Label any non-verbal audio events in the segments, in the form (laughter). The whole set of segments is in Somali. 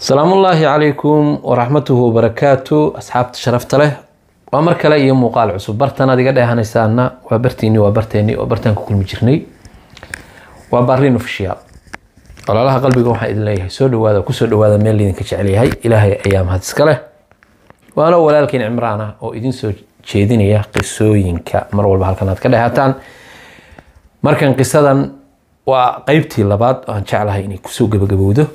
salaamullaahi calaykum waraxmatuhu wabarakaatu asxaabta sharafta leh waa mar kale iyo muuqaal cusub bartanaad iga dheehanaysaana waa bartiini waa barteeni oo bartaan ku kulmi jirnay waa barin ofishiyaal walaalaha qalbiga waxaan idin leeyahay soo dhawaada kusoo dhawaada meel laydinka jecelyahay ilaahay ayaa mahad iska leh waanoo walaalkiin cimraan ah oo idin soo jeedinaya qisooyinka mar walba halkan ka dheehataan markan qisadan waa qeybtii labaad oo aan jeclahay inay kusoo gabagabowdo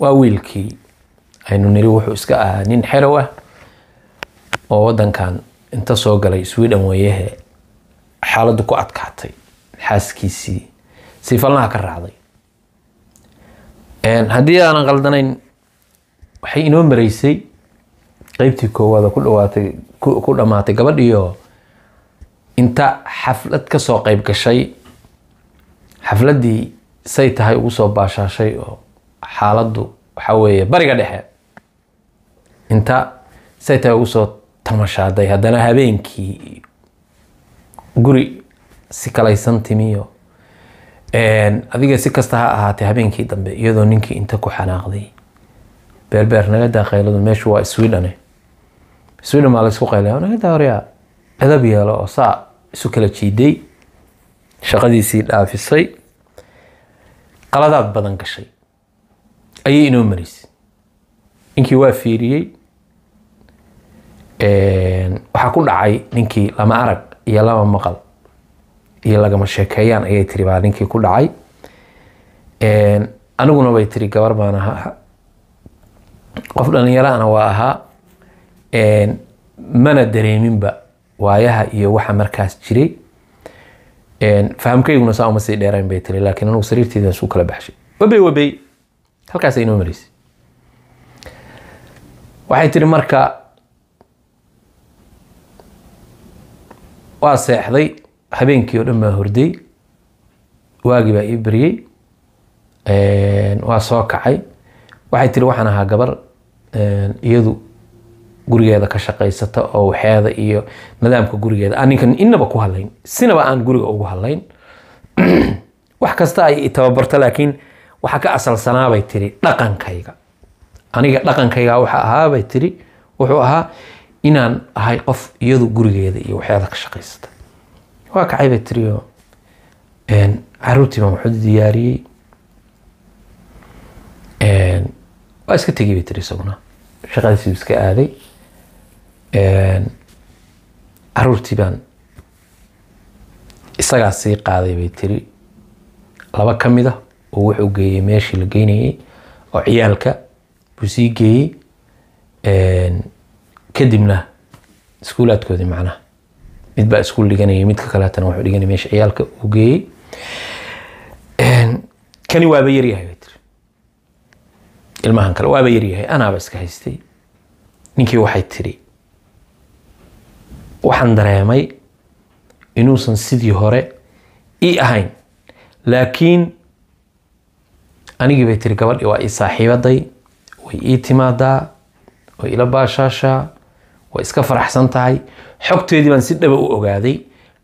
waa wiilkii aynu niri wuxuu iska ahaa nin xerow ah oo wadankan inta soo galay sweden weeyahe xaaladdu ku adkaatay xaaskiisii sii ka raacday haddii aanan qaldanayn waxay inoo maraysay qeybtii koowaada ku dhawaatay ku dhammaatay gabadhiyo inta xaflad ka soo qayb gashay xafladdii say tahay ugu soo baashaashay oo xaaladdu waxaa weeye bariga dhexe inta saytaa ugu soo tamashaaday haddana habeenkii guri si kalaysan timiyo adiga si kasta ha ahaatee habeenkii dambe iyadoo ninkii inta ku xanaaqday beerbeer naga daa meeshu waa swidhane swidhan maa laysku qaylaya naga daa edab yeelo oo saa isu kala jiiday shaqadiisii dhaafisay qaladaad badan gashay ayay inoo maraysay ninkii waa fiiriyey waxaa ku dhacay ninkii lama arag iyo lama maqal iyo lagama sheekeeyaan ayay tiri baa ninkii ku dhacay aniguna bay tiri gabar baan ahaa qof dhalinyarahana waa ahaa mana dareeminba waayaha iyo waxa markaas jiray fahamkayguna saa uma sii dheerayn bay tiri laakiin anugu sariirteedaan suu kala baxshay wabey wabey halkaasay inoo maraysay waxay tihi marka waa seexday habeenkii oo dhan baa horday waagii baa ii beriyey waa soo kacay waxay tihi waxaan ahaa gabar iyadu gurigeeda ka shaqaysata oo waxeeda iyo nidaamka gurigeeda aninkan inaba ku hadlayn sinaba aan guriga ugu hadlayn (clears throat) wax kasta ay tababarta laakiin waxaa ka asalsanaabay tiri dhaqankayga aniga dhaqankayga waxa ahaabay tiri wuxuu ahaa inaan ahay qof iyadu gurigeeda iyo waxyaada ka shaqaysata waa kacay bay tiri oo caruurtii baan waxu diyaariyey waa iska tegi bay tiri isaguna shaqadiisiibu iska aaday caruurtii baan isagaa sii qaaday bay tiri laba ka mid a ah oo wuxuu geeyey meeshii la geynayay oo ciyaalka buu sii geeyey kadibna iskuulaadkoodii macnaha mid baa iskuul dhiganayay midka kaleetana wuxuu dhiganay meesha ciyaalka uu geeyey kani waaba yaryahay bay tiri ilmahan kale waaba yaryahay anaaba iska haystay ninkii waxay tiri waxaan dareemay inuusan sidii hore ii ahayn laakiin anigii bay tiri gabadhi waa ii saaxiibaday way ii timaadaa way ila baashaashaa way iska faraxsan tahay xogteedii baan si dhaba u ogaaday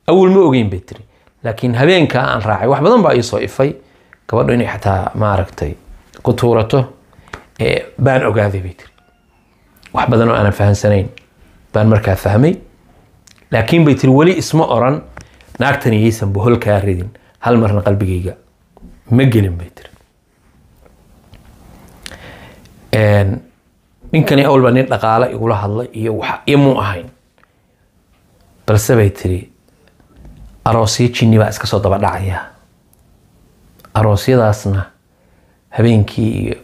awal ma ogeyn bay tiri laakiin habeenka aan raacay wax badan baa iisoo ifay gabadho inay xataa maaragtay ku tuurato baan ogaaday bay tiri wax badan oo aanan fahamsanayn baan markaa fahmay laakiin bay tiri weli isma oran naagtan iyaysan boholkaa ridin hal marna qalbigayga ma gelin bay tiri ninkani awalba nin dhaqaale igula hadlay iyo wax imuu ahayn balse bay tiri aroosyo jinni baa iska soo daba dhacaya aroosyadaasna habeenkii iyo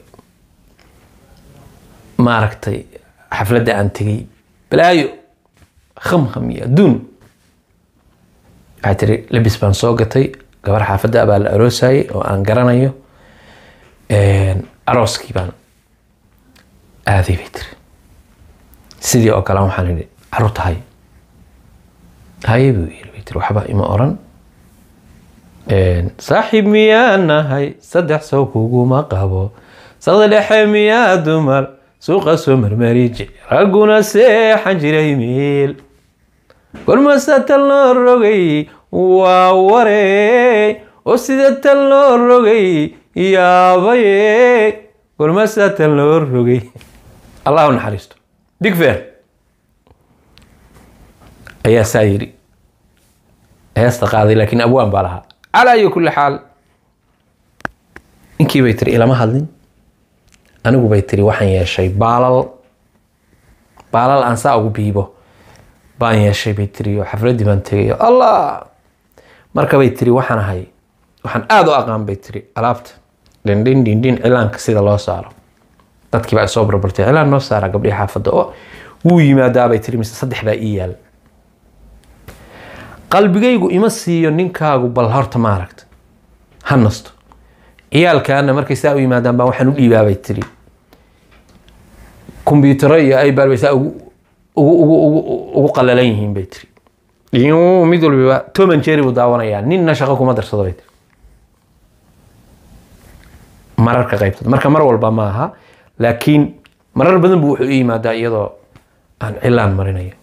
maaragtay xafladda aan tegay balaayo khamkham iyo adduun waxay tiri labis baan soo gatay gabar xaafadda ah baa la aroosaayay oo aan garanayo arooskii baan aaday bay tiri sidii oo kale waxaan idhi caruurta hay haye buu yiri bay tiri waxba ima oran saaxiib miyaa nahay saddex soo kuguma qabo saqda dhexe miyaa dumar suuqa soo marmariji ragguna seexan jiray miil gormasa tal loo rogay waa ware oo sida tal loo rogay yaabaye gormasa tal loo rogay (laughs) allahu naxariisto digfeer ayaa saa yidhi heesta qaaday laakiin abwaan baa lahaa calaa iyo kulli xaal ninkii bay tiri ilama hadlin anigu bay tiri waxaan yeeshay baalal baalal aan saa ugu biibo baan yeeshay bay tiri oo xafladdii baan tegay allah marka bay tiri waxaan ahay waxaan aada u aqaan bay tiri alaabta dhindhin dhindhin cilaanka sida loo saaro dadkiibaa soo barbartay cilaan saara gabdhihii xaafadda oo wuu yimaadaabay tiri mise saddex baa ii yaal qalbigaygu ima siiyo ninkaagu bal horta maaragta ha nasto ciyaalkaana markay saa u yimaadaan baa waxaan u dhiibaabay tiri kombiyuutaro iyo ibar bay saa ugu qalalan yihiin bay tiri mid walbiba toman jerry buu daawanayaa ninna shaqo kuma darsado bay tiri mararka qaybtood marka mar walba maaha laakiin marar badan buu wuxuu u yimaadaa iyadoo aan cilaan marinayo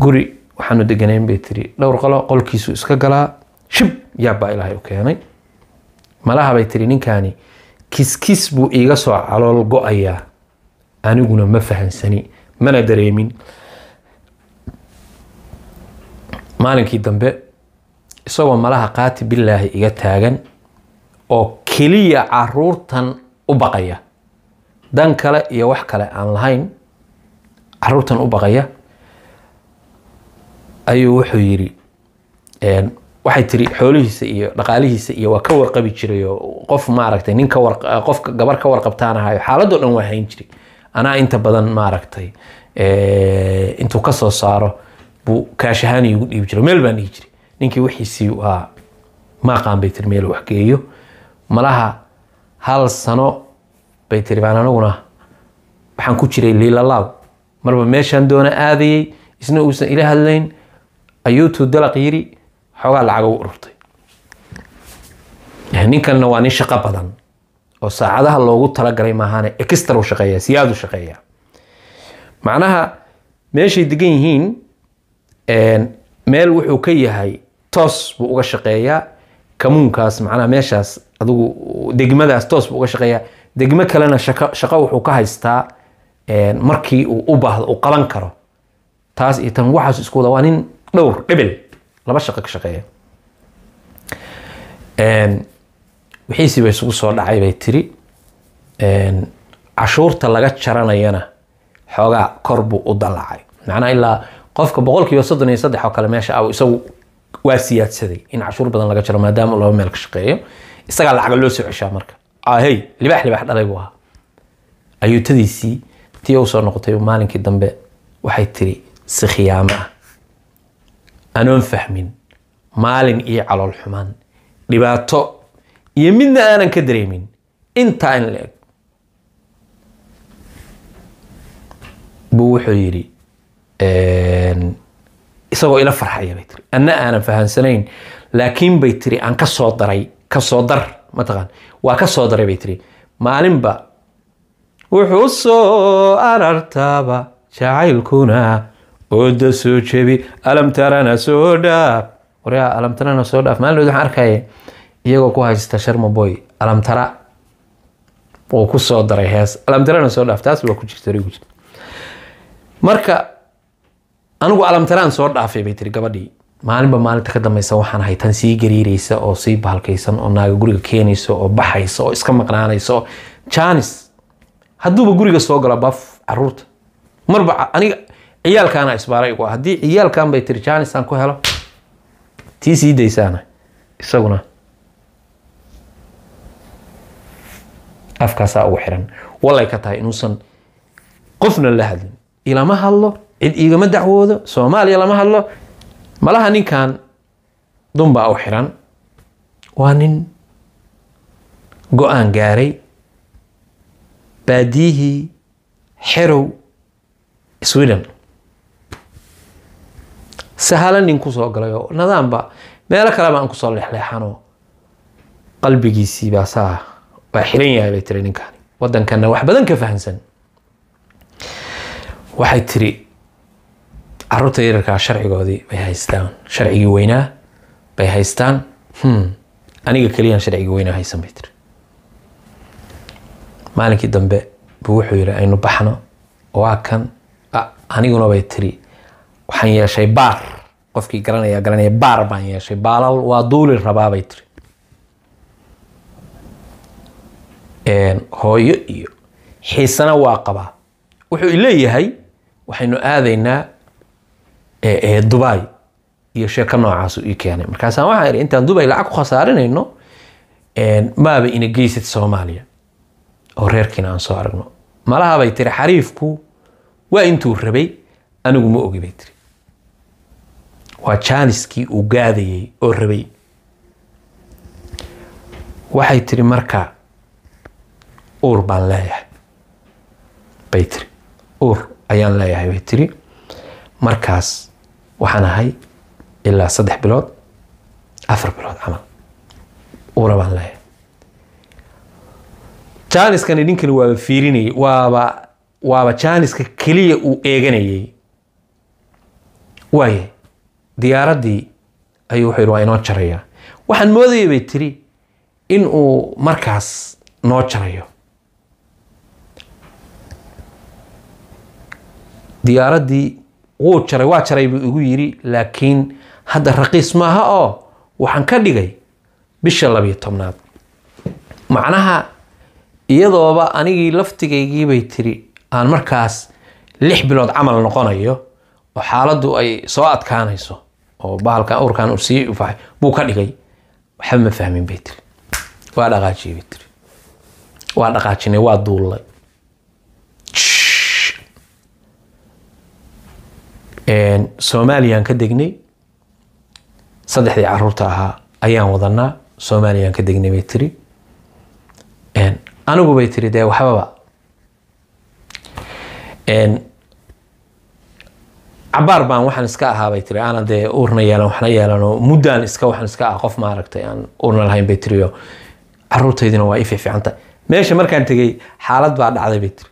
guri waxaanu deganayn bay tiri dhowr qolo qolkiisu iska galaa shib yaabbaa ilaahay u keenay malaha bay tiri ninkaani kiskis buu iiga soo calool go-ayaa aniguna ma fahansani mana dareemin maalinkii dambe isagoo malaha qaati billaahi iga taagan oo keliya caruurtan u baqaya dan kale iyo wax kale aan lahayn caruurtan u baqaya ayuu wuxuu yidhi waxay tiri xoolihiisa iyo dhaqaalihiisa iyo waa ka warqabi jirayo qof maaragtay nin qofka gabar ka warqabtaanahayo xaaladoo dhan waa hayn jiray anaa inta badan maaragtay intuu ka soo saaro buu kaash ahaan iigu dhiibi jiray meel baan dhihi jiray ninkii wixiisii waa maaqaan bay tiri meel wax geeyo malaha hal sano bay tiri baan aniguna waxaan ku jiray liilalaab marba meeshaan doona aadayay isna uusan ila hadlayn ayuutuu dalaq yiri xoogaa lacag u ururtay ninkanna waa nin shaqo badan oo saacadaha loogu talagalay maahaane extra u shaqeeya siyaad shaqeeya macnaha meeshay degan yihiin meel wuxuu ka yahay toos buu uga shaqeeyaa kamuunkaas macnaha meeshaas adugu degmadaas toos buu uga shaqeeyaa degmo kalena shaqo shaqo wuxuu ka haystaa markii uu u baahdo uu qaban karo taas iyo tan waxaas isku wada waa nin dhowr dhibil laba shaqo ka shaqeeya wixiisii isugu soo dhacay bay tiri cashuurta laga jaranayana xoogaa kor buu u dallacay macnaha ilaa qofka boqol soddon iyo saddex oo kale meesha a isagu waa siyaadsaday in cashuur badan laga jaro maadaama laba meel ka shaqeeyo isagaa lacaga loo soo ceshaa marka ahey libax libax dhalay buu ahaa ayuutadiisii tii u soo noqotay maalinkii dambe waxay tiri si khiyaamo ah anoon fahmin maalin iyo calool xumaan dhibaato iyo midna aanan ka dareemin intaa in la eg buu wuxuu yidhi isagoo ila farxaya bay tiri anna aanan fahansanayn laakiin bay tiri aan kasoo daray kasoo dar mataqaan waa kasoo daray bay tiri maalinba wuxuu soo arartaaba jacaylkuna ooda soo jebi alamtarana soo dhaaf waryaa alamtarana soo dhaaf maalin waxaan arkaya iyagoo ku haysta sharmaboy alamtara uu ku soo daray hees alamtarana soo dhaaf taas waa ku jirta marka anigu alamtaraan soo dhaafay bay tiri gabadhii maalinba maalinta ka dambaysa waxaan ahay tan sii gariiraysa oo sii bahalkaysan oo naaga guriga keenaysa oo baxaysa oo iska maqnaanaysa janis hadduuba guriga soo galo baf caruurta marba aniga ciyaalkaana isbaaray igu haddii ciyaalkan bay tiri janis aan ku helo tii sii daysaana isaguna afkaasaa ugu xiran wallay ka tahay inuusan qofna la hadlin ilama hadlo cid iigama dacwoodo soomaaliya lama hadlo malaha ninkan dunbaa u xiran waa nin go-aan gaaray baadiyihii xerow sweden sahalo nin kusoo galay oo nadaamba meelo kaleba aan kusoo leexleexanoo qalbigiisii baa saa waa xiran yahay bay tiri ninkaani wadankana wax badan ka fahamsan waxay tiri caruurta yararkaa sharcigoodii bay haystaan sharcigii weynaa bay haystaan hmm. aniga keliyaan sharcigii weynaa haysan bay tiri maalinkii dambe buu wuxuu yidhi aynu baxno waa kan aniguna bay tiri waxaan yeeshay baar qofkii garanaya garanaya baar baan yeeshay baalal waa duuli rabaabay tiri hooyo iyo xiisana waa qabaa wuxuu leeyahay waxaynu aadaynaa ee dubai iyo sheeko noocaas ii keenay markaasaan waxaa idhi intaan dubai lacag ku khasaarinayno maaba ina geysid soomaaliya oo reerkiina aan soo aragno malahabay tiri xariifku waa intuu rabay anigu ma ogi bay tiri waa jaaniskii uu gaadayay oo rabay waxay tiri marka uur baan leeyahay bay tiri uur ayaan leeyahay bay tiri markaas waxaan ahay ilaa saddex bilood afar bilood camal uuna baan leeyahay jaaniskani ninkani waaba fiirinayay waaba waaba jaaniska keliya uu eeganayay waaya diyaaraddii ayuu wuxuu yidhi waa inoo jaraya waxaan moodaya bay tiri uu markaas noo jarayo diyaaraddii wuu jaray waa jaray buu igu yidhi laakiin hadda raqiis maaha oo waxaan ka dhigay bisha labiyo tobnaad macnaha iyadooba anigii laftigaygii bay tiri aan markaas lix bilood camal noqonayo oo xaaladdu ay soo adkaanayso oo bahalkan awrkan uu siiyey buu ka dhigay waxba ma fahmin bay tiri waa dhaqaajiyay bay tiri waa dhaqaajinay waa duullay soomaaliyaan ka degnay saddexdii caruurta ahaa ayaan wadanaa soomaaliyaan ka degnay bay tiri anigu bay tiri dee waxbaba cabaar baan waxaan iska ahaabay tiri aana dee uurna yeelan waxna yeelanoo muddaan iska waxaan iska ah qof maaragtay aan uurna lahayn bay tiriyo caruurtaydina waa i meesha markaan tegey xaalad baa dhacday bay tiri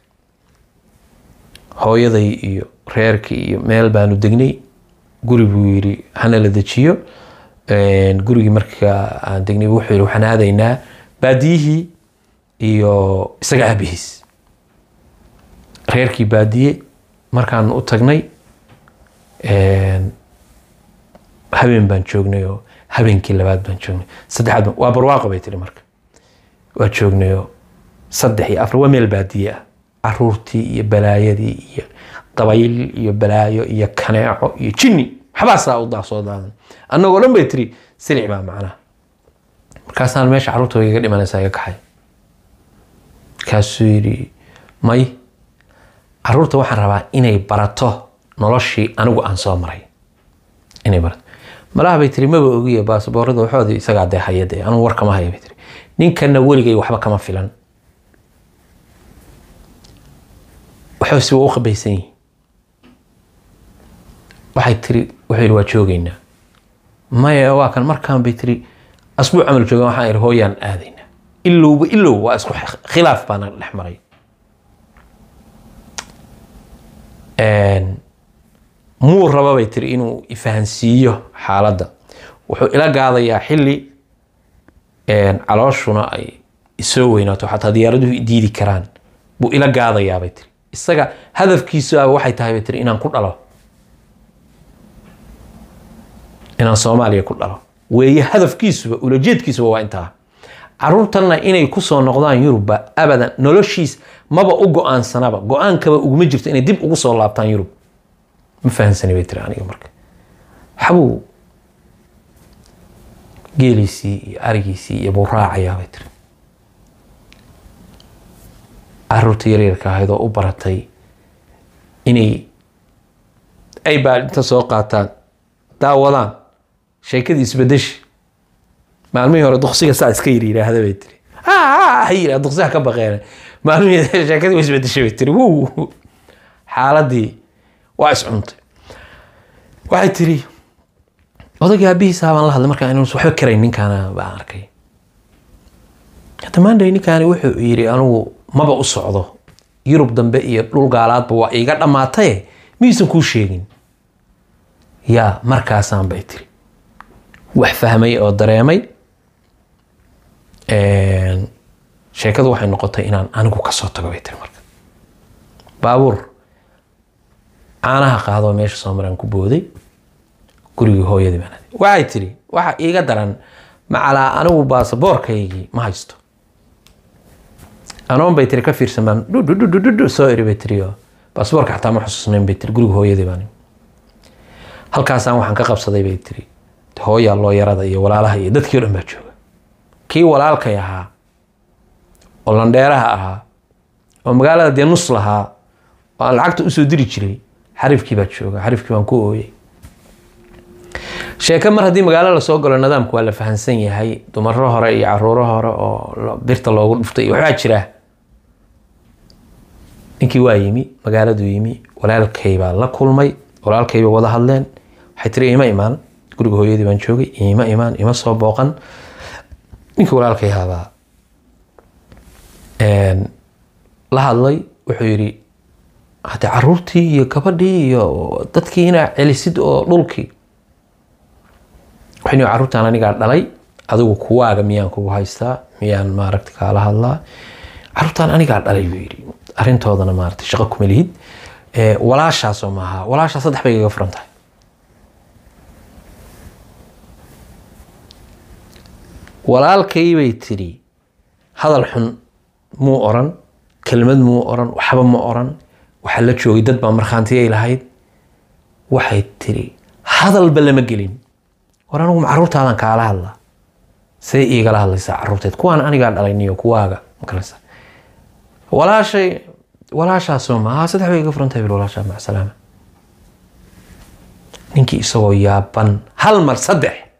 hooyaday iyo reerkii iyo meel baanu degnay guri buu yidhi la dejiyo gurigii marka aan degnay wuxuu yidhi waxaan aadaynaa baadiyihii iyo isaga aabihiis reerkii baadiye markaan u tagnay habeen baan joognay oo habeenkii labaad baan joognay saddexaad waa barwaaqo bay tihi marka waa joognayoo saddex iyo afar waa meel baadiye ah caruurtii iyo balaayadii iyo dabayl iyo balaayo iyo kaneeco iyo jinni waxbaasaa u daasoo daadan dhan bay tiri silic baa macnaha markaasaan meesha carruurtooda iga dhimanaysaa iga kaxay markaasuu yidhi may caruurta waxaan rabaa inay barato noloshii anigu aan soo maray inay barato malaha bay tiri maba ogiya baasboorada waxoodii isagaa dee hayade anugu war kama haya bay tiri ninkanna weligay waxba kama filan waxbasiba u qabaysan yihin waxay tiri wuxuu waa joogaynaa maya waa kan markaan bay tiri asbuuc camal joogan waxaan ihi hooyaan aadaynaa ilowba ilow waa isku khilaaf baana dhex maray muu raba bay tiri inuu ifahansiiyo xaaladda wuxuu ila gaadayaa xilli calooshuna ay isoo weynaato xataa diyaaraduhu idiidi karaan buu ila gaadayaabay tiri isaga hadafkiisuaba ah waxay tahay bay tiri inaan ku dhalo inaan soomaaliya ku dhalo weeye hadafkiisuba ulajeedkiisuba waa intaa caruurtanna inay kusoo noqdaan yurubba abadan noloshiis maba u go-aansanaba go-aankaba uguma jirto inay dib ugu soo laabtaan yurub ma fahamsani bay tiri aniga marka xabuu geeliisii iyo arigiisii iyo buu bay tiri caruurta yaryarka ahayd oo u baratay inay ay baalinta soo qaataan daawadaan sheekadii isbadeshi maalmihii hore duksiga saa iska yir yidhaahda bay tiri ha ah, ah, ah, yira ka baqeen maalmihii (laughs) sheekadii waa bay tiri xaaladii waa iscuntay waxay tiri odagii aabihiisaa baan la hadlay markaan inuus waxba karayn ninkaana baan arkay hadda maanday ninkaani wuxuu yidhi anigu maba u socdo yurub dambe iyo dhul gaalaadba waa iiga dhammaataye miyuusan kuu sheegin yaa markaasaanbay tiri wax fahmay oo dareemay sheekadu waxay noqotay inaan anigu kasoo tago bay tiri marka baabuur caanaha qaadoo meesha soo ku booday gurigii hooyadii baan aaday waxay tiri waxa iiga daran macalaa anigu baasaboorkaygii ma haysto anoon bay tiri ka fiirsan baan dhudhudhudhudhu soo iri bay tiri oo baasaboorka xataa ma xusuusnayn bay tiri guriga hooyadii baan halkaasaan waxaan ka qabsaday bay tiri hooya looyarada iyo walaalaha iyo dadkii o dhan baa jooga kii walaalkay ahaa oo landheeraha ahaa oo magaalada dee nus lahaa oo aan lacagta usoo diri jiray xarifkii baa jooga xarifkii baan ku ooyay sheeke mar haddii magaalo lasoo galo nidaamku waa la fahansan yahay dumaro hore iyo caruuro hore oo birta loogu dhuftay iyo waxbaa jiraa ninkii waa yimi magaaladuu yimi walaalkay baa la kulmay walaalkay bay wada hadleen waxay tiri ima imaan guriga hooyadii baan joogay ima imaan ima soo booqan ninka walaalkay ahaabaa la hadlay wuxuu yidhi haddee caruurtii iyo gabadhii iyo dadkii inaa celisid oo dhulkii waxaynu carruurtaan anigaa dhalay adigu kuwaaga miyaan kugu haystaa miyaan maaragta kaala hadlaa carruurtaan anigaa dhalay buu yidhi arrintoodana maaragta shaqo kuma lihid walaashaasoo maaha walaashaa saddex bay igaga furan tahay walaalkay bay tidhi hadal xun muu oran kelmad muu oran waxba ma oran waxa la joogay dad baa markhaantiyay lahayd waxay tidhi hadalba lama gelin war anigu ma caruurtaadan kaala hadlaa say iigala hadlaysaa caruurteed kuwaan anigaa dhalayniyo kuwaaga makaraysa walaashay walaashaasoo maaha saddex way iga furan bil walaashaa macasalaama ninkii isagoo yaaban hal mar saddex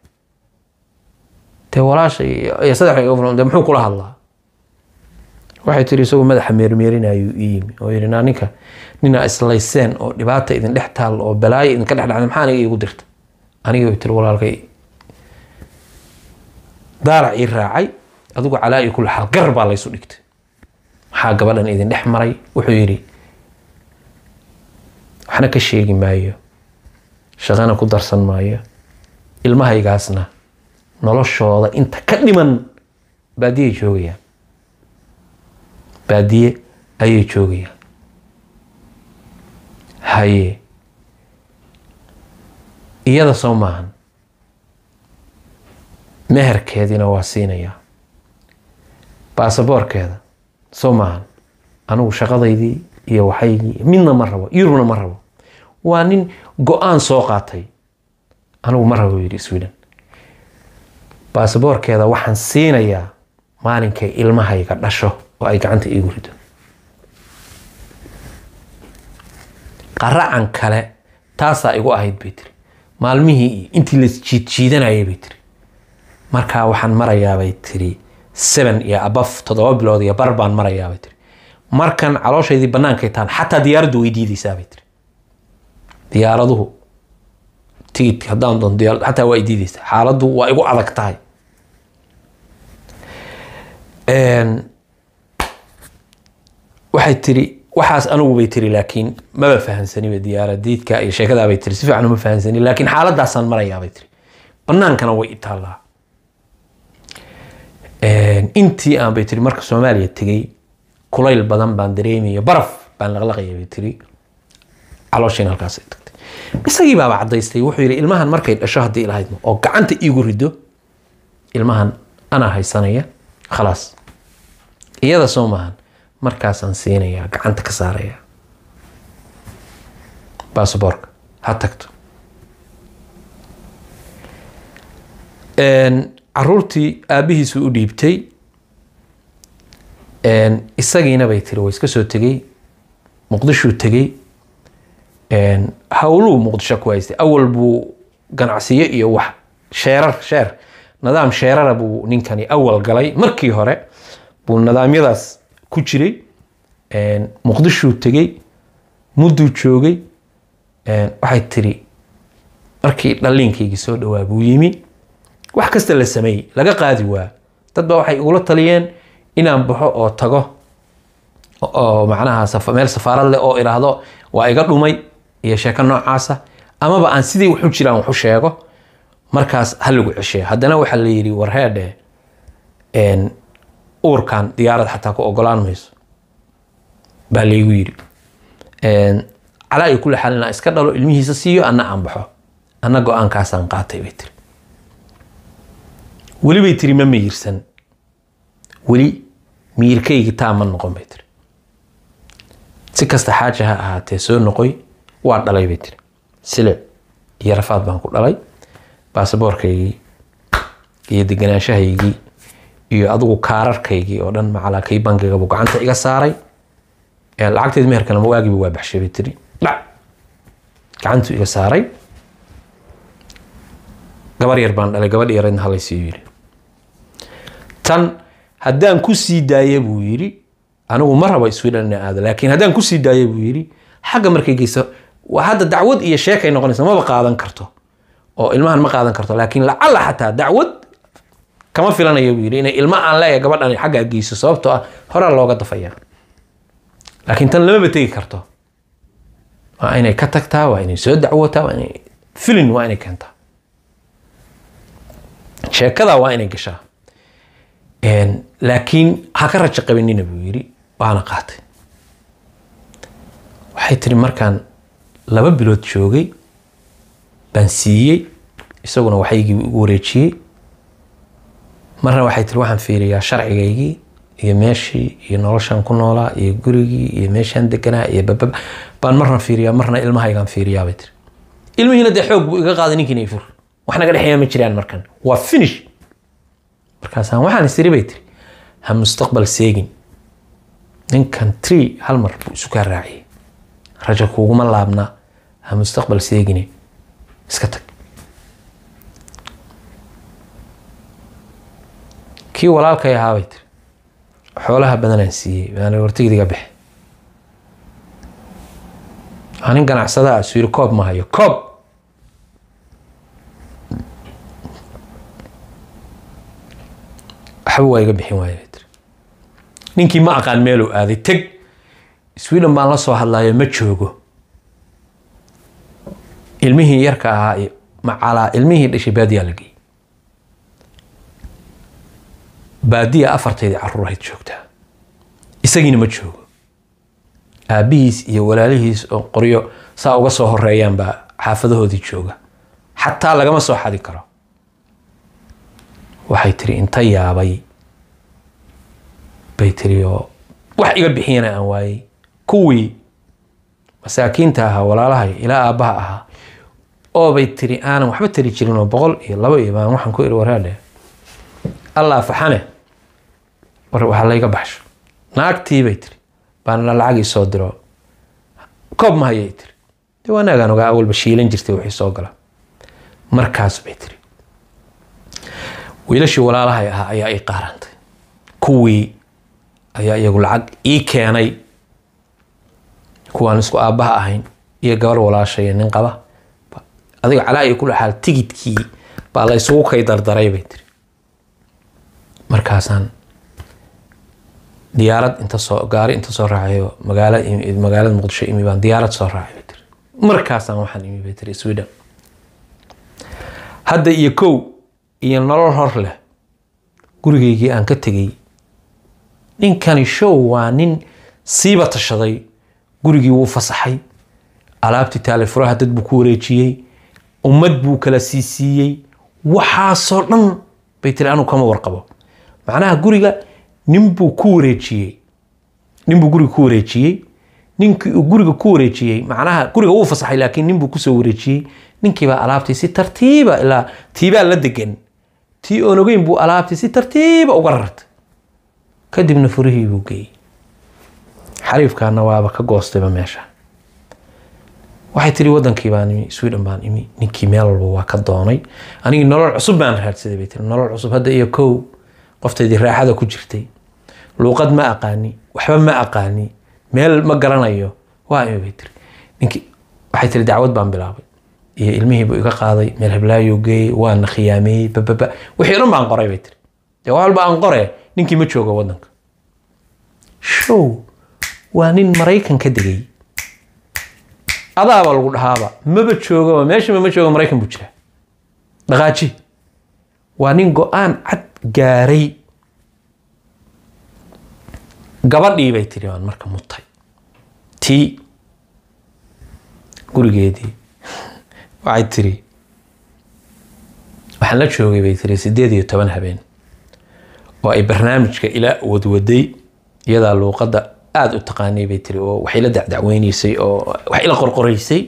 te walaasha iyo saddex de muxuu kula hadlaa waxay tiri isagoo madaxa meermeerinayu iyimi oo yidhi naa ninka ninaa islayseen oo dhibaata idin dhex taal oo balaayo idinka dhex dhacda maxaa aniga iigu dirta aniga bay tiri walaalkay daarac ii raacay adigu calaa iyo kulli xaal gar baa laysu dhigtay maxaa gabadhan idin dhex maray wuxuu yidhi waxna ka sheegi maayo shaqana ku darsan maayo ilmahaygaasna noloshooda inta ka dhiman baadiye joogayaan baadiye ayay joogayaan haye iyada soo maahan meherkeediina waa siinayaa baasaboorkeeda soo maahan anigu shaqadaydii iyo waxaygii midna ma rabo yurubna ma rabo waa nin go-aan soo qaatay anigu ma rabo yidhi sweden basaboorkeeda waxaan siinayaa maalinkay ilmahayga dhasho oo ay gacanta iigu rido qaracan kale taasaa igu ahayd bay tiri maalmihii intii las jiidjiidanayay bay tiri markaa waxaan marayaabay tiri seven iyo abaf toddoba bilood iyo bar baan marayaabay tiri markan calooshaydii bannaankay tahan xataa diyaaraddu way diidaysaabay tiri diyaaraduhu tigidka haddaan doondiya xataa waa idiideysa xaaladdu waa igu adag tahay waxay tiri waxaas anigu bay tiri laakiin maba fahansaniba diyaaradiidka iyo sheekadaa bay tiri si fiican uma fahansani laakiin xaaladaasaan marayaa bay tiri bannaankana way itaallaa intii aan bay tiri marka soomaaliya tegey kulayl badan baan dareemayo baraf baan laqlaqaya bay tiri calooshina halkaas isagii baaba cadaystay wuxuu yidhi ilmahan markay dhasho haddii ilahaydmo oo gacanta iigu rido ilmahan anaa haysanaya khalaas iyada soo mahan markaasaan siinayaa gacanta ka saaraya basaboorka ha tagto caruurtii aabbihiisuu u dhiibtay isagiina bay tiri waa iska soo tegey muqdishuu tegey hawluu muqdisho ku haystay awal buu ganacsiyo iyo wax sheerar sheer nidaam sheerara buu ninkani awal galay markii hore buu nidaamyadaas ku jiray muqdishuu tegey mudduu joogay waxay tiri markii dhalliinkaygii soo dhawaa buu yimi wax kasta la sameeyey laga qaadi waa dadba waxay igula taliyeen inaan baxo oo tago oo macnaha meel safaarad leh oo idhaahdo waa iga dhumay iyo sheeko noocaasa amaba aan sidii waxu jiraan waxu sheego markaas ha lagu cesheeyo haddana waxaa la yidhi warheedhe uurkan diyaarad xataa ku ogolaan mayso baa laygu yidhi calaa iyo kulli xaalin iska dhalo ilmihiisa siiyo anna aan baxo anna go-aankaasaan qaatay bay tiri weli bay tiri ma miyirsan weli miyirkaygi taa ma noqon bay tiri si kasta xaaja ahaatee soo noqoy waan dhalay bay tiri silic iyo rafaad baan ku dhalay baasaboorkaygii iyo deganaanshahaygii iyo adigu kaararkaygii oo dhan macalaa kay bangigabuu gacanta iga saaray lacagteed meherkana mawaagiba waa baxshay bay tiri dhac gacantuu iga saaray gabar yar baan dhalay gabadh yareedna halaysiiyu yidhi tan haddaan ku sii daaya buu yiri anigu ma rabo iswidhalina aado laakiin haddaan ku sii daaya buu yidhi xagga markay geysa waa hadda dacwad iyo sheekay noqonaysa maba qaadan karto oo ilmahan ma qaadan karto laakiin lacalla xataa dacwad kama filanayo buu yidhi inay ilma aan leeya gabadhan xaggaa geyso sababtoo ah horaa looga dafayaa laakiin tan lamaba tegi karto waa inay ka tagtaa waa inay soo dacwootaa waa inay filin waa inay keentaa sheekadaa waa inay gashaa laakiin ha ka rajo qabanina buu yidhi waana qaatay waxay tiri markaan laba bilood joogay baan siiyey isaguna waxaygii igu wareejiyey marna waxay tiri waxaan fiiriyaa sharcigaygii iyo meeshii iyo noloshaan ku noolaa iyo gurigii iyo meeshaan deganaa iyo babab baan marna fiiriyaa marna ilmahaygaan fiiriyaabay tiri ilmihiina dee xoog buu iga qaaday ninkiina ifur wax naga dhexeeya ma jiraan markan waa finish markaasaan waxaan isiri bay tiri ha mustaqbal seegin ninkan tree hal mar buu isu kaa raaciyay rajo kuuguma laabna ha mustaqbal seegine iska tag kii walaalkay ahaabay tiri xoolaha badanaan siiyey maana wartigdiga bix anin ganacsadaa isu yiri koob ma hayo koob waxba waa iga bixin waaya tiri ninkii ma aqaan meeluu aaday teg sweden baan la soo hadlayo ma joogo ilmihii yarka ahaa macalaa ilmihii dhashay baadiyaa la geeyey baadiya afarteedii caruurahayd joogtaa isagiina ma joogo aabihiis iyo walaalihiis oo qoryo saa uga soo horeeyaan baa xaafadahoodii jooga xataa lagama soo xadi karo waxay tiri inta yaabay bay tiri oo wax iga bixiyana aan waayey kuwii masaakiinta ahaa walaalahay ilaa aabbaha ahaa bay tiri aanan waxba tari jirinoo boqol iyo laba iyo baan waxaan ku iri waraadhe allaa faxane war waxaa layga baxsho naagtiibay tiri baana lacagii soo diro koob ma tiri de wanaagaan ogaa awalba shiilan jirtay wixii soo gala markaas bay tiri wiilashii walaalahay ahaa ayaa ii qaarantay kuwii ayaa iyagu lacag ii keenay kuwaan isku aabaha ahayn iyo gabar walaashay nin qaba adiga calaa iyo kula xaal tigidkii baa la kay dardaray bay tiri markaasaan diyaarad inta soo gaari inta soo raacayo magaalada muqdisho imi baan diyaarad soo raacay bay tiri markaasaan waxaan imi bay tiri sweden hadda iyo kow iyo nolol hor leh gurigaygii aan ka tegay ninkani show waa nin siiba tashaday gurigii wuu fasaxay alaabtii taale furaha dad buu ku wareejiyey ummad buu kala siisiiyey waxaasoo dhan bay tiri anuu kama warqabo macnaha guriga ninbuu ku wareejiyey ninbuu guriga ku wareejiyey ninkii uu guriga ku wareejiyey macnaha guriga wuu fasaxay laakiin ninbuu kusoo wareejiyey ninkiibaa alaabtii si tartiiba ah ilaa tiibaa la degan tii oonogeyn buu alaabtii si tartiiba ah uga rartay kadibna furihiibuu geeyey xariifkaana waaba ka goostayba meesha waxay tiri wadankii baan imi sweden baan imi ninkii meel waa ka doonay anigii nolol cusub baan raadsaday bay tiri nolol cusub hadda iyo kow qoftaydii raaxada ku jirtay luuqad ma aqaani waxba ma aqaani meel ma garanayo waa imi bay tiri ninkii waxay tiri dacwad baan bilaabay iyo ilmihiibu iga qaaday meel heblaayuu geeyey waana khiyaameeyey bababa wixii dhan baan qoray bay tiri dee wax walba aan qoree ninkii ma joogo wadanka show waa nin maraykan ka degay adaaba lagu dhahaaba maba joogaba meeshaba ma jooga maraykan buu jiraa dhaqaaji waa nin go-aan cad gaaray gabadhii bay tiri waan marka mutay tii gurigeedii waxay tiri waxaan la joogay bay tiri sideed iyo toban habeen oo ay barnaamijka ilaa wadwaday iyadaa luuqadda aada u taqaanay bay tiri oo waxay dacdacweynaysay oo waxay qorqoraysay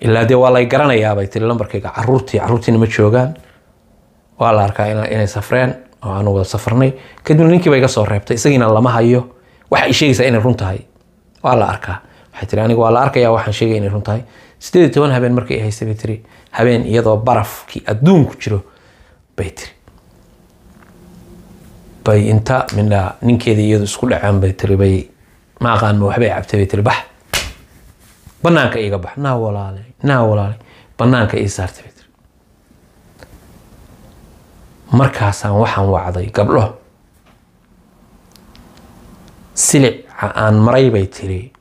ilaa dee waa lay garanayaa tiri lambarkayga caruurtii caruurtiina ma joogaan waa la arkaa inay safreen oo aanu wada safarnay kadibna ninkiiba iga soo reebtay isagiina lama hayo waxa ay sheegaysaa inay run tahay waa la arkaa waxay tiri aniga waa la arkayaa waxaan sheegaya inay run tahay sideed toban habeen markay haysay bay tiri habeen iyadoo barafkii adduunku jiro bay tiri bay inta midha ninkeeda iyadu isku dhaceen bay tiri bay ma waxbay cabtay bay tiri bax banaanka iga bax naa walaalay naa walaalay banaanka ii saartay bay tiri markaasaan waxaan wacday gabdho silica aan maray bay tiri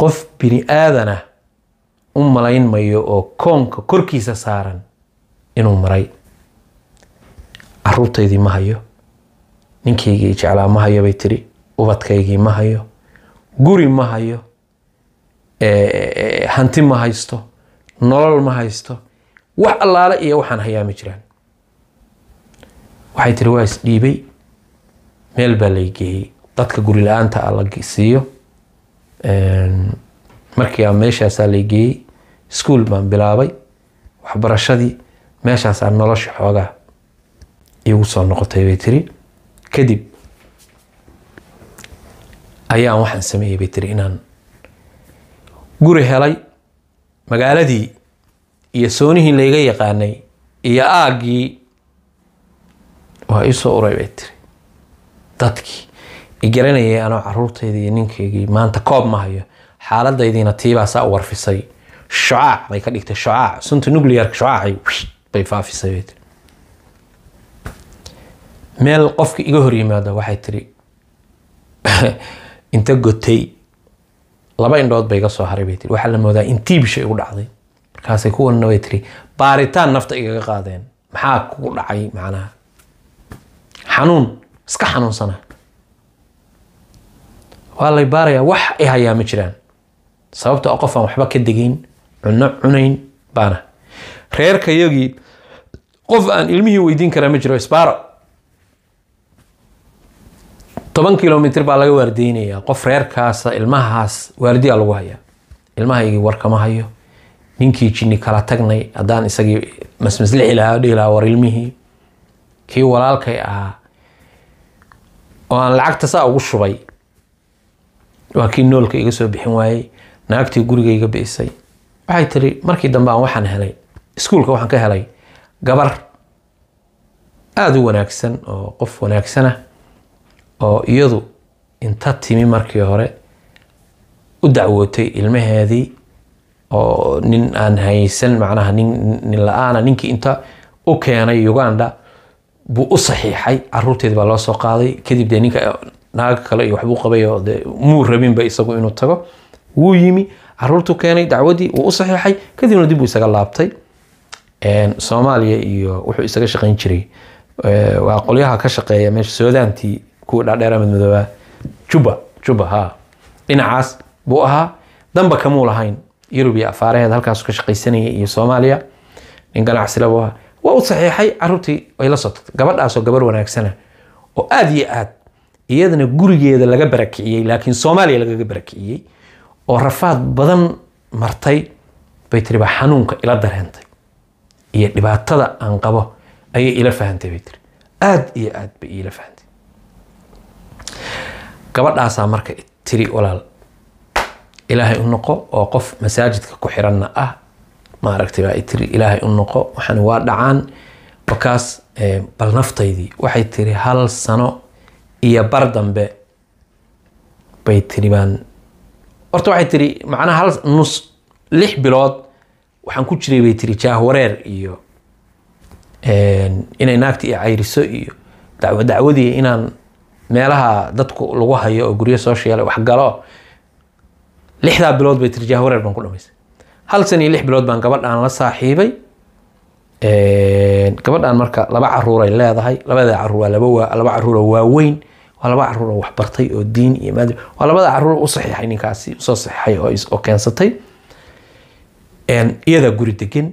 qof bini aadana u malayn mayo oo koonka korkiisa saaran inuu maray caruurtaydii ma hayo ninkaygii jeclaa ma hayo bay tiri ubadkaygii ma hayo guri ma hayo hanti ma haysto nolol ma haysto wax allaale iyo waxaan hayaa ma jiraan waxay tiri waa isdhiibay meel baa lay geeyey dadka guri la-aanta a ah la siiyo markiiaa meeshaasaa lay geeyey iskuol baan bilaabay waxbarashadii meeshaasaa nolosha xoogaa igu soo noqotay bay tiri kadib ayaan waxaan sameeyey bay tiri inaan guri helay magaaladii iyo soonihii layga yaqaanay iyo aaggii waa isoo soo uray bay tiri dadkii igaranayay anoo caruurtaydii iyo ninkaygii maanta koob ma hayo xaaladaydiina tiibaasaa u warfisay shocaac bay ka dhigtay shocaac sunta nuclearka shocaacay bay faafisay bay tiri meel qofka iga hor yimaado waxay tiri (laughs) inta gotay laba indhood ba iga soo haray bay tiri waxaa la moodaa intii igu dhacday markaasay kuwanna way tiri baaritaan nafta igaga qaadeen maxaa kugu dhacay macnaha xanuun iska xanuunsana waa lay baarayaa wax ay hayaa ma jiraan sababta oo qof aan waxba ka degayn cunno cunayn baana reerkayagii qof aan ilmihii weydiin karaa ma jiro isbaaro toban kilomitr baa laga waardeynayaa qof reerkaasa ilmahaas waardiya lagu hayaa ilmahaygii warkama hayo ninkii jini kala tagnay haddaan isagii masmaslixi lahaa dhihi lahaa war ilmihii kii walaalkay ahaa oo aan lacagta saa ugu shubay waa kii noolka iga soo bixin waayey naagtii guriga iga bi'isay waxay tiri markii dambe aan waxaan helay iskuulka waxaan ka helay gabar aada u wanaagsan oo qof wanaagsanah oo iyadu inta timi markii hore u dacwootay ilmaheedii oo nin aan haysan macnaha nin nin la-aana ninkii inta u keenay uganda buu u saxiixay caruurteedi baa loo soo qaaday kadib dee ninka naaga kale iyo waxbuu qabay oo dee muu rabinba isagu inuu tago wuu yimi caruurtuu keenay dacwaddii wuu u saxiixay kadibna dib buu isaga laabtay soomaaliya iyo wuxuu isaga shaqayn jiray waa qolyaha ka shaqeeya meesha suudaantii kuwa dhaadheera madmadoobaa juba juba ha dhinacaas buu ahaa danba kamuu lahayn yurub iyo afaaraheed halkaas ka shaqaysanaya iyo soomaaliya nin ganacsilabuu ahaa waa u saxiixay caruurtii ay la soo tagtay gabadhaasoo gabar wanaagsana oo aada iyo aad iyadana gurigeeda laga barakiciyey laakiin soomaaliya lagaga barakiciyey oo rafaad badan martay bay tiri baa xanuunka ila dareentay iyo dhibaatada aan qabo ayay ila fahantay bay tiri aada iyo aad bay ila fahantay gabadhaasaa marka tiri walaal ilaahay u noqo oo qof masaajidka ku xiranna ah maaragtay baa tiri ilaahay u noqo waxaan waa dhacaan wakaas eh, bal naftaydii waxay tiri hal sano iyo bar dambe bay tiri baan horta waxay tiri macnaha hal nus lix bilood waxaan ku jiray bay tiri jaahwareer iyo eh, inay naagtii i cayriso iyo dacwadii inaan meelaha dadku lagu hayo oo guryo social waxgalo lixdaa bilood bay tirjaha wareer baan ku dhamaysay hal san iyo lix bilood baan gabadhaan aan la saaxiibay gabadhaan marka laba caruuray leedahay labadaa caruur waa laba waa waaweyn waa laba caruur waxbartay oo diin iyo maadab waa labada caruur u ninkaasi usoo saxiixay oo keensatay iyadaa guri degan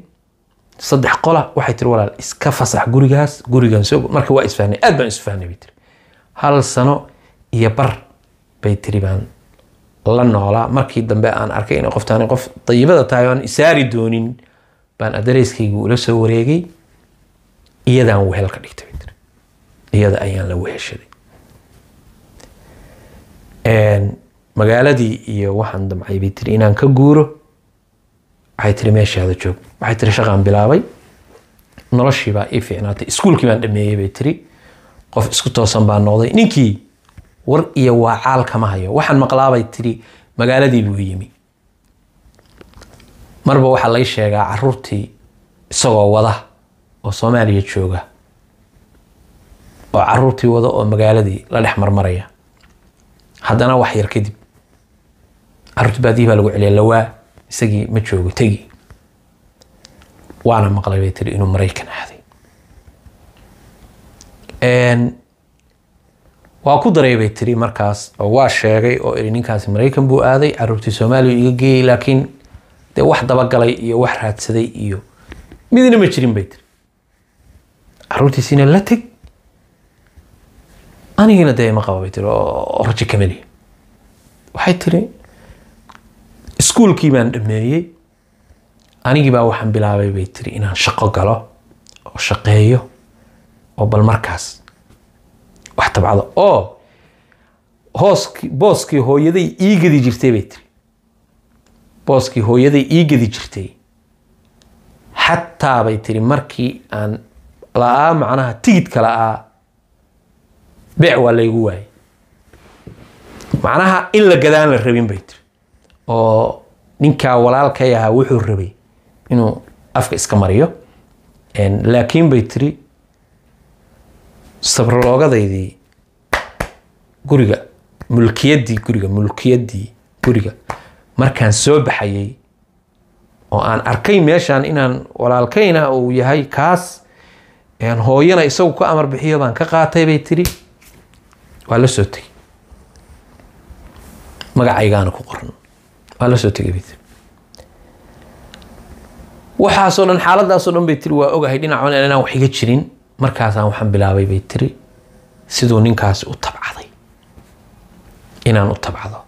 saddex qola waxay tiri walaal iska fasax gurigaas gurigan soo marka waa isfahnay aad baan isfahnay bay tiri hal sano iyo bar bay tiri baan la noolaa markii dambe aan arkay in qoftaani qof dayibada tahay oan isaari doonin baan adareyskaygu ula soo wareegay iyadaan wehel ka dhigtay bay tiri iyada ayaan la weheshaday magaaladii iyo waxaan damcay bay tiri inaan ka guuro waxay tiri meeshaada joog waxay tiri shaqaan bilaabay noloshii baa ii fiicnaatay iskuulkii baan dhameeyey bay tiri qof isku toosan baa noqday ninkii war iyo waacaal kama hayo waxaan maqlaabay tiri magaaladii buu yimi marba waxaa lay sheegaa caruurtii isagoo wada oo soomaaliya jooga oo caruurtii wada oo magaaladii la dhex marmaraya haddana wax yar kadib caruurtii baadiyi baa lagu celiya lawaa isagii ma joogo tegi waana maqlay bay tiri inuu maraykan ahday waa ku daray bay tiri markaas oo waa sheegay oo iri ninkaasi maraykan buu aaday caruurtii soomaaliya iga geeyey laakiin dee wax dabagalay iyo wax raadsaday iyo midna ma jirin bay tiri caruurtiisiina la teg anigina dee ma qaba bay tiri oo rajo kamaliya ah. waxay tiri iskuolkii baan dhameeyey anigii baa waxaan bilaabay bay tiri inaan shaqo galo oo shaqeeyo oo bal markaas wax tabcada oo hooski booskii hooyaday ii gadi jirtay bay tiri booskii hooyaday ii gadi jirtay xataa bay tiri markii aan la macnaha tigidka la beec waa laygu waayay macnaha in la gadaan la rabin bay tiri oo ninkaa walaalkay ahaa wuxuu rabay inuu afka iska mariyo laakiin bay tiri sabraloogadaydii guriga mulkiyaddii guriga mulkiyaddii guriga markaan soo baxayay oo aan arkay meeshaan inaan walaalkayna uu yahay kaas hooyana isagu ku amar bixiyo baan ka qaatay bay tiri waa la soo tegey magacaygaana ku qoran waa la soo tegay bay tiri waxaasoo dhan xaaladdaasoo dhan bay tiri waa ogahay dhinac inaan wax iga jirin markaasaan waxaan bilaabay bay tiri siduu ninkaasi u tabcaday inaan u tabcado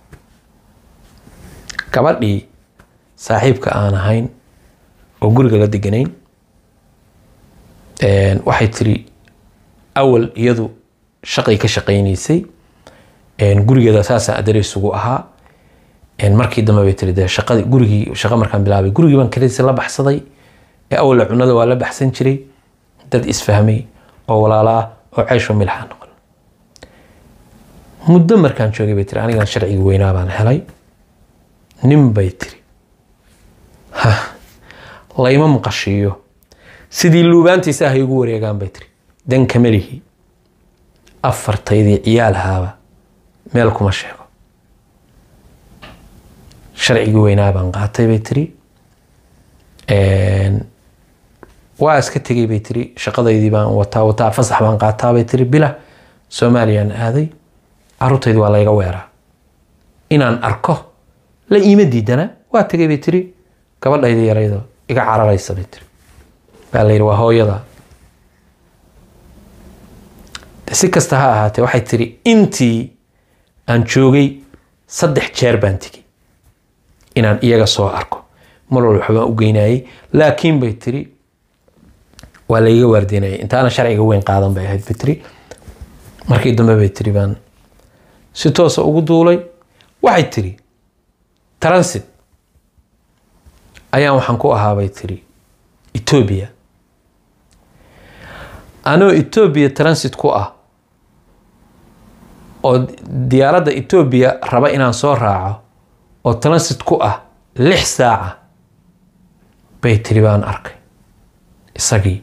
gabadhii saaxiibka aan ahayn oo guriga la deganayn waxay tiri awal iyadu shaqay ka shaqaynaysay gurigeeda saasaan adareysugu ahaa markii dambe bay tiri dee gurigii shaqa markaan bilaabay gurigii baan kareesi la baxsaday ee awalla cunada waa la baxsan jiray dad isfahmay oo walaala oo ceysho milxa noqon muddo markaan joogay bay tiri anigan sharcigi weynaa baan helay nin bay tiri layma maqashiiyo sidii luubaantiisa ahay ugu wareegaan bay tiri dan kama lihi afartaydii ciyaalhaaba meel kuma sheego sharcigii weynaa baan qaatay bay tiri waa iska tegay bay tiri shaqadaydii baan wataa wataa fasax baan qaataa bay tiri bila soomaaliyaan aaday caruurtaydi waa layga weeraa inaan arko la iima diidana waa tegay bay tiri gabadhayda yaraydo iga cararaysa bay tiri baa layidhi waa hooyada si kasta ha ahaatee waxay tiri intii aan joogay saddex jeer baan tegay inaan iyaga soo arko mar walba waxbaan u geynayay laakiin bay tiri waa laiga waardinayay intaana sharciga weyn qaadan bay ahayd bitri markii dambe bay tiri baan si toosa ugu duulay waxay tiri transit ayaan waxaan ku ahaabay tiri etoobiya anoo etoobiya transit ku ah oo diyaaradda etoobiya raba inaan soo raaco oo transit ku ah lix saaca bay tiri baan arkay isagii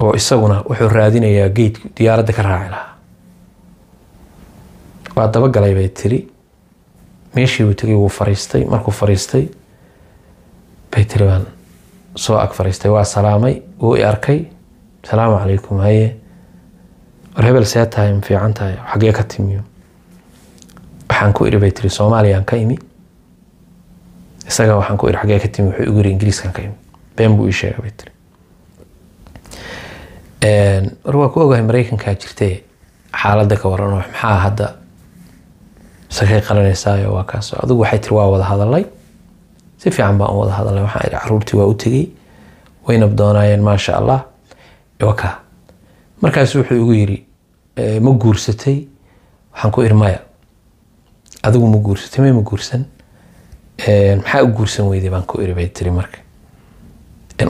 oo isaguna wuxuu raadinayaa geedku diyaaradda ka raaci lahaa waa dabagalay bay tiri meeshii uu tegay wuu fariistay markuu fariistay bay tiri baan soo ag fariistay waa salaamay wuu i arkay salaamu calaykum haye war hebel see tahay ma fiican tahay xagee ka timiyo waxaan ku iri bay tiri soomaaliyaan ka imi isaga waxaan ku iri xagee ka timi wuxuu igu yiri ingiriiskan ka imi been buu ii sheegay bay tiri war waa ku ogahay mareykankaa jirtay xaaladda ka waran maxaa hadda sakay qalanaysaayoo waa kaas adigu waxay tiri waa wada hadalay si fiican baan u wada hadalnay waxaan idhi caruurtii waa u tegey wayna doonaayeen maasha allah waka markaasu wuxuu igu yidhi ma guursatay waxaan ku idhi maya adigu ma guursatay may ma guursan maxaa u guursan weyday baan ku idhi bay tiri marka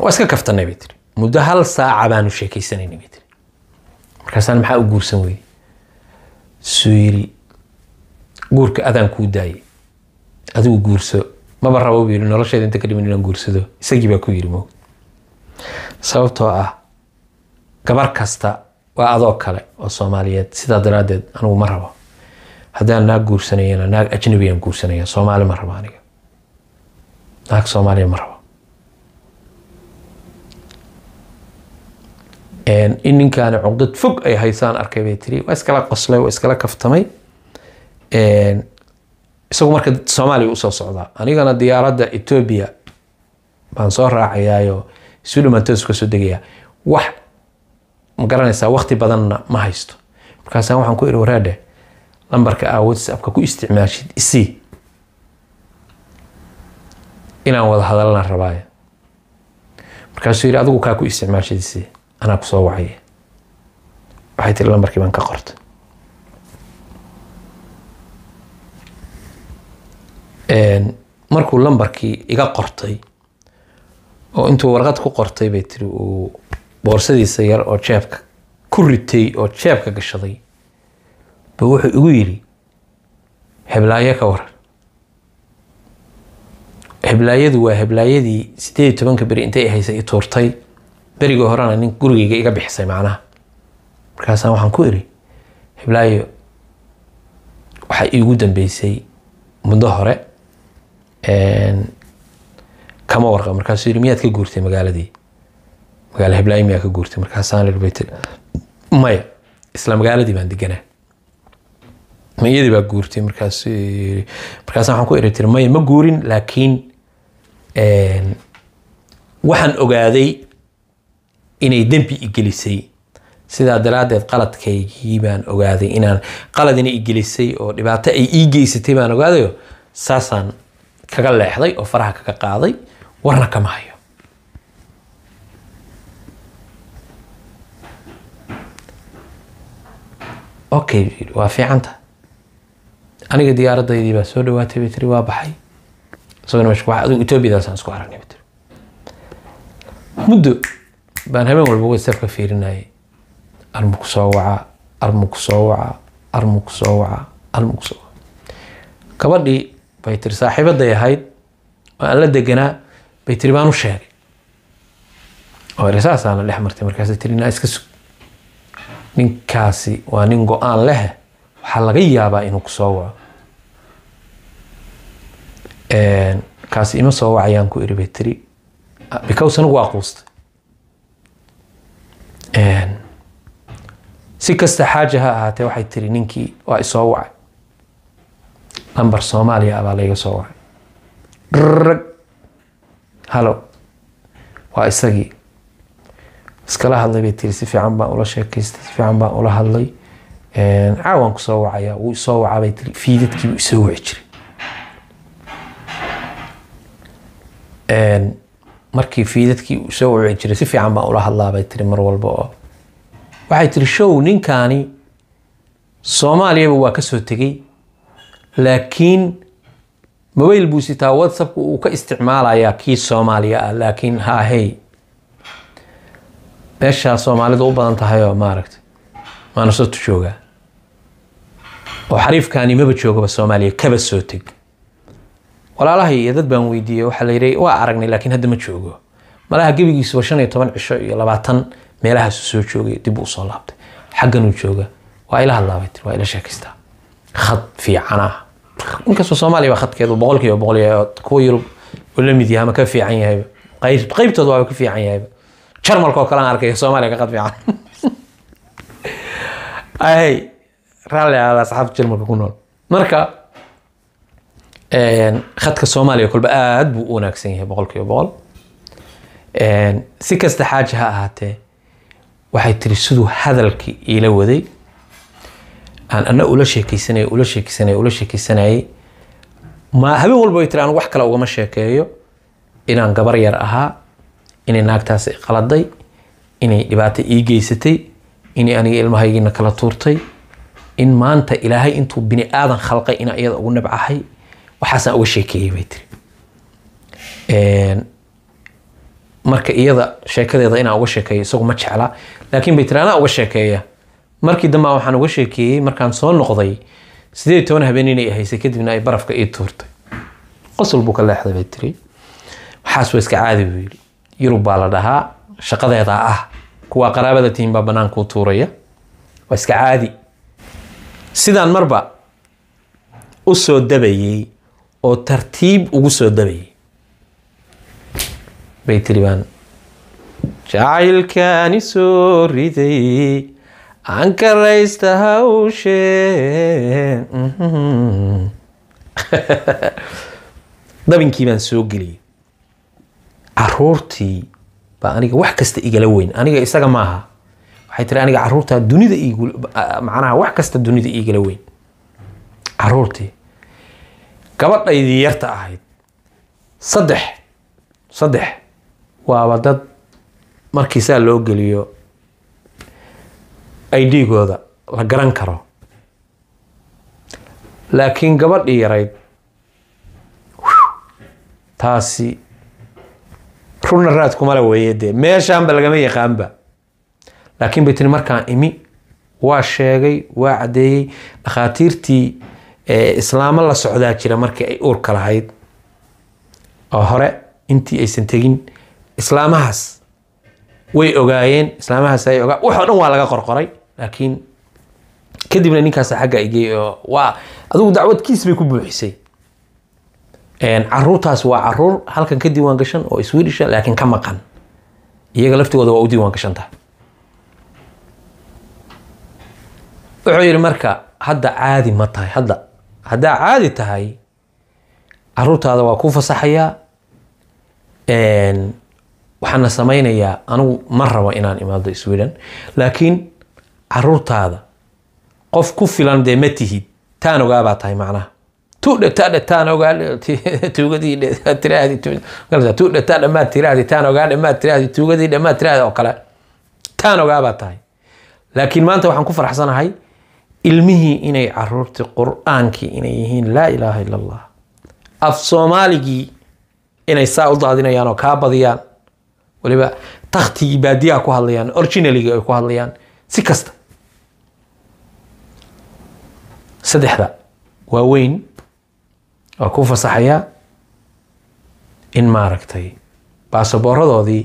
waa iska kaftanay bay tiri muddo hal saaca baanu sheekaysanayna bay tiri markaasaan maxaa u guursan weyey suu yiri guurka adaan kuu daayay adigu guurso maba rabo buu yiri nolosheeda inta ka dhiman inaan guursado isagii baa ku yiri mowd sababtoo ah gabar kasta waa adoo kale oo soomaaliyeed sidaa daraaddeed anigu ma rabo haddaan naag guursanayana naag ajnabi aan guursanaya soomaali ma rabo aniga naag soomaaliya ma rabo in ninkaani cugdad fog ay haysaan arkay bay tiri waa iskala qoslay waa iskala kaftamay isagu marka soomaaliya usoo socdaa anigana diyaaradda etoobiya baan soo raacayaayo isu dhammaantoodsuka soo degayaa wax ma garanaysaa wakti badanna ma haysto markaasaan waxaan ku iri waraadhe lambarka aa whatsappka ku isticmaashid isii inaan wada hadalana rabaay markaasuu yidhi adigu kaa ku isticmaashid isii anaa kusoo wacaye waxay tiri lambarkii baan ka qortay markuu lambarkii iga qortay oo intuu warqad ku qortay bay tiri uu boorsadiisa yar oo jeebka ku ritay oo jeebka gashaday buu wuxuu igu yidhi heblaayo ka waran heblaayadu waa heblaayadii sideed tobanka beri intay haysay i tuurtay berigii horena nin gurigeyga iga bixisay macnaha markaasaan waxaan ku iri hiblaayo waxaa iigu dambeysay muddo hore kama warqa markaasuu yiri miyaad ka guurtay magaaladii magaala hiblaayo miyaa ka guurtay markaasaan maya isla magaaladii baan deganaa ma iyadii baa guurtay markaasuu markaasa waxaan ku iri tiri maya ma guurin laakiin waxaan ogaaday inay dembi igelisay sidaa daraaddeed qaladkaygii baan ogaaday inaan qaladina igelisay oo dhibaato ay ii geysatay baan ogaadayo saasaan kaga leexday oo faraha kaga qaaday warna kama hayo okay waa fiicanta aniga diyaaraddaydii baa soo dhawaatay bay tiri waa baxay isagona mesh etoobiyadaasaan isku aragnay bay tiri muddo baan habeen walba whatsappka fiirinayay armuku soo waca armuku soo waca armuku soo wacaa armuku soo wacaa gabadhii bay tiri saaxiibaday ahayd oo aan la deganaa bay tiri baan u sheegay oo eresaasaana dhex martay markaasay tiri inaa iska sug ninkaasi waa nin go-aan leh waxaa laga yaabaa inuu kusoo waco kaasi ima soo wacayaan ku iri bay tiri ah, bikaws anigu waa si kasta xaaja ha ahaatee waxay tiri ninkii waa isoo wacay namber soomaaliya abaa layga soo wacay rag halo waa isagii iskala hadlay bay tiri si fiican baan ula sheekaystay sifiican baan ula hadlay caawan ku soo wacaya wuu isoo wacaa bay tiri fiidadkii buu isoo waci jiray markii fiidadkii uu soo waci jiray si fiican baa ula hadlaa bay tiri mar walba oo waxay tiri show ninkaani soomaaliyaba waa ka soo tegey laakiin mobayl buu sitaa whatsappka uu ka isticmaalayaa kii soomaaliya ah laakiin haahey meeshaa soomaalidu u badan tahayoo maaragtay maana soo joogaa oo xariifkaani maba joogaba soomaaliya kaba soo teg walaalahay dad baan weydiiyey waxaa layidhi waa aragnay laakiin hadda ma joogo malaha gebigiisuba shan iyo toban cisho iyo labaatan meelahaasu soo joogay dib usoo laabtay xagganuu jooga waa ila hadlaabay tir waa ila sheekaystaa khad fiicana ah. inkastoo soomaaliya baa khadkeedu boqol kiiba kuwa yurub oo la mid yahay ama ka fiican yahayba qayb qaybtooda waaba ka fiican yahayba jarmalka oo kale arkay soomaaliya ka khad fiican (laughs) ay raalli aada asxaabta jarmalka ku nool marka khadka soomaaliya kolba aada buu u wanaagsan yahay boqol boqol si kasta xaaji ha ahaatee waxay tiri siduu hadalkii iila waday aan ana ula sheekeysanay ula sheekeysanay ula sheekeysanayay ma habeen walba way tiri aan wax kale ugama sheekeeyo inaan gabar yar ahaa inay naagtaasi qaladay inay dhibaato ii geysatay inay aniga ilmahaygiina kala tuurtay in maanta ilaahay intuu bini aadan khalqay ina iyada ugu nabcahay waxaasaa uga sheekeeyey bay tiri marka iyada sheekadeeda inaan uga sheekeeyo isagu ma jeclaa laakiin bay tiri anaa uga sheekeeya markii dambaa waxaan uga sheekeeyey markaan soo noqday sideed toban habeen inay haysay kadibna ay barafka ii tuurtay qosol buu ka leexday bay tiri waxaas waa iska caadi buu yidhi yurub baa la dhahaa shaqadeedaa ah kuwaa qaraabada tihiin baa bannaankuu tuuraya waa iska caadi sidaan marba u soo dabayey oo tartiib ugu soo dabayay bay tiri baan jacaylkaani soo riday aan karaysta hawshee (laughs) dabinkii baan soo geliyay caruurtii baa aniga wax kasta igala weyn aniga isaga maaha waxay tiri aniga caruurtaa dunida igu macnaha wax kasta dunida igala weyn caruurtii gabadhaydii yarta ahayd saddex saddex waaba dad markii saa loo geliyo idgooda la garan karo laakiin gabadhii yarayd taasi runa raad kumala weeye dee meeshaanba lagama yaqaanba laakiin bay tiri markaan imi waa sheegay waa caddeeyey dhakhaatiirtii islaamo la socdaa jira markii ay uurka lahayd oo hore intii aysan tegin islaamahaas way ogaayeen islaamahaas ay ogaa waxoo dhan waa laga qorqoray laakiin kadibna ninkaasa xagga igey oo waa adigu dacwad bay ku buuxisay caruurtaas waa caruur halkan ka diiwaan gashan oo iswiidhisha laakiin ka maqan iyaga laftigooda waa u diiwaan gashantaha wuxuu yidhi marka hadda caadi ma tahay hadda haddaa caadi tahay caruurtaada waa ku fasaxayaa waxaana samaynayaa anigu ma rabo inaan imaado sweden laakiin caruurtaada qof ku filan dee ma tihid taan ogaabaa tahay macnaha tuudhetadhe taan ogaatuugadiidhemaad (laughs) oo kale taan ogaabaa tahay laakiin maanta waxaan ku faraxsanahay ilmihii inay caruurti qur'aankii inay yihiin laa ilaaha ila allah af soomaaligii inay saa u daadinayaan oo kaa badiyaan waliba takhtigii baadiyaha ku hadlayaan originaligii ay ku hadlayaan si kasta saddexda waaweyn weyn waa ku fasaxaya in maaragtay baasaboorradoodii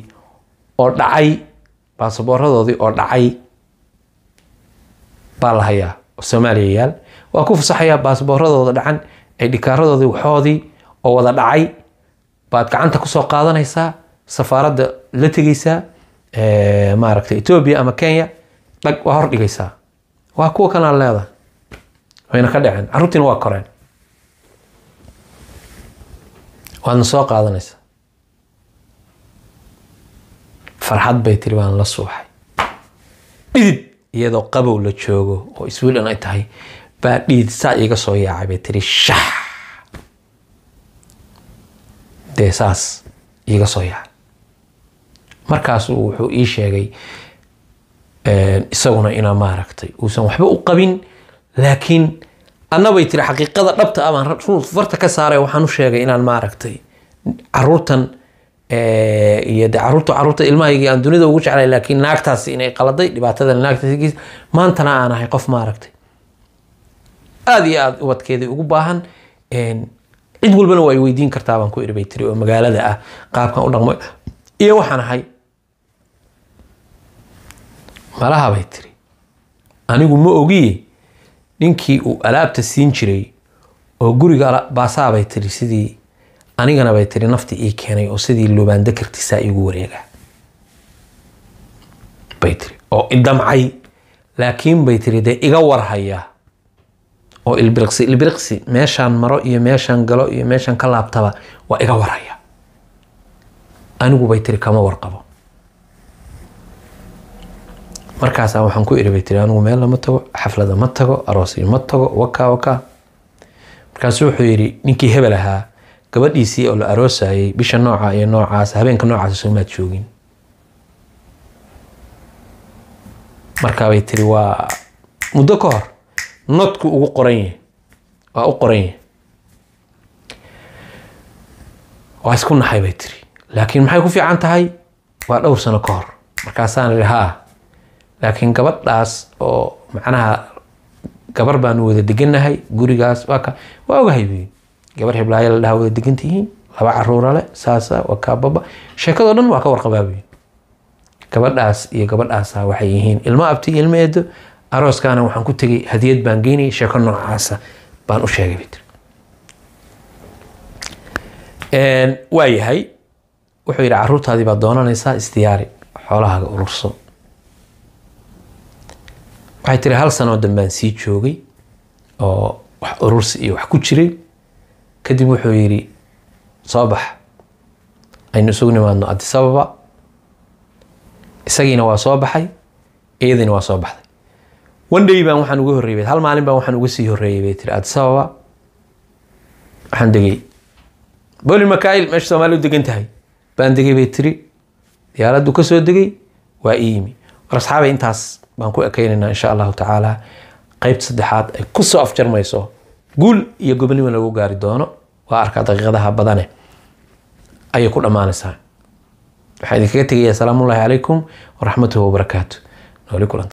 oo dhacay baasaboorradoodii oo dhacay baa la hayaa soomaaliyayaal waa ku fasaxayaa baasbooradooda dhacan ay dhikaaradoodii waxoodii oo wada dhacay baad gacanta kusoo qaadanaysaa safaaradda la tegeysaa maaragta etoobiya ama kenya dhag waa hor hordhigaysaa waa kuwa kanaa leeda wayna ka dhaceen carruurtiina waa koreen waadna soo qaadanaysaa farxad bay tiri waan la suuxay dhidib iyadoo qabow la joogo oo iswilan ay tahay baa dhiid saa iga soo yaacay bay tiri shax dee saas iiga soo yaacay markaasu wuxuu ii sheegay isaguna inaa maaragtay uusan waxba u qabin laakiin annabay tiri xaqiiqada dhabta abaan ah farta ka saaray waxaan u sheegay inaan maaragtay caruurtan Eh, iyo de caruurta caruurta ilmahaygi aan dunida ugu jeclay laakiin naagtaas inay qaladay dhibaatada naagtaas maantana aan ahay qof maaragtay aada iyo aada ubadkeedii ugu baahan cid walbana waa ay weydiin kartaa baan ku irbay tiri oo magaalada ah qaabkan u dhaqmo iyo waxaan ahay malaha bay tiri anigu ma ogiye ninkii uu alaabta siin jiray oo guriga baasaa bay tiri sidii anigana bay tiri nafti ii keenay oo sidii lubaan dakartiisaa iigu wareegaa bay tiri oo idamcay laakiin bay tiri dee iga warhaya oo ilbiriqsi ilbiriqsi meeshaan maro iyo meeshaan galo iyo meeshaan ka laabtaba waa iga warhaya anigu bay tiri kama warqabo markaasaa waxaan ku iri bay tiri anigu meel lama tago xaflada ma tago aroosii ma tago wakaa wakaa markaasuu wuxuu yidhi ninkii hebel ahaa gabadhiisii oo la aroosayay bisha nooca iyo noocaas habeenka noocaas soomaad joogin markaabay tiri waa muddo ka hor nodku ugu qoranyah waa u qoranyah waa isku naxay bay tiri laakiin maxay ku fiican tahay waa dhowr sano ka hor markaasaan ihi haa laakiin gabadhaas oo macnaha gabar baanu wada degannahay gurigaas waa ka waa ogahay buyi gabar hiblaayo la dhaha way degan tihiin laba caruura le saasa waa kaababa sheekadoo dhan waa ka warqabaabay gabadhaas iyo gabadhaasa waxay yihiin ilmo abti iyo ilmo eedo arooskaana waxaan ku tegay hadiyad baan geynayay sheeko noocaasa baan u sheegay bay tiri waa yahay wuxuu yidhi caruurtaadii baad doonanaysaa isdiyaari xoolahaaga ururso waxay tiri hal sanoo dan sii joogay oo wax urursi iyo wax ku jiray kadib wuxuu yidhi soo bax aynu isugu nimaadno adisababa isagiina waa soo baxay iyadiina waa soo baxday wandhay baan waxaan uga horreeyay hal maalin baan waxaan uga sii horreeyay bay tiri adisababa waxaan degay bolin makaayil meesha soomaaliya u degan tahay baan degay bay tiri diyaaraddu ka soo degay waa ii war asxaabay intaas baan ku ekeynaynaa insha allahu tacaala qaybta saddexaad ay ku soo afjarmayso guul iyo gobonimo lagu gaari doono waa arkaa daqiiqadaha badane ayay ku dhammaanaysaa waxaa idinkaga tegayaa asalaamu ullaahi calaykum waraxmatuhi wabarakaatu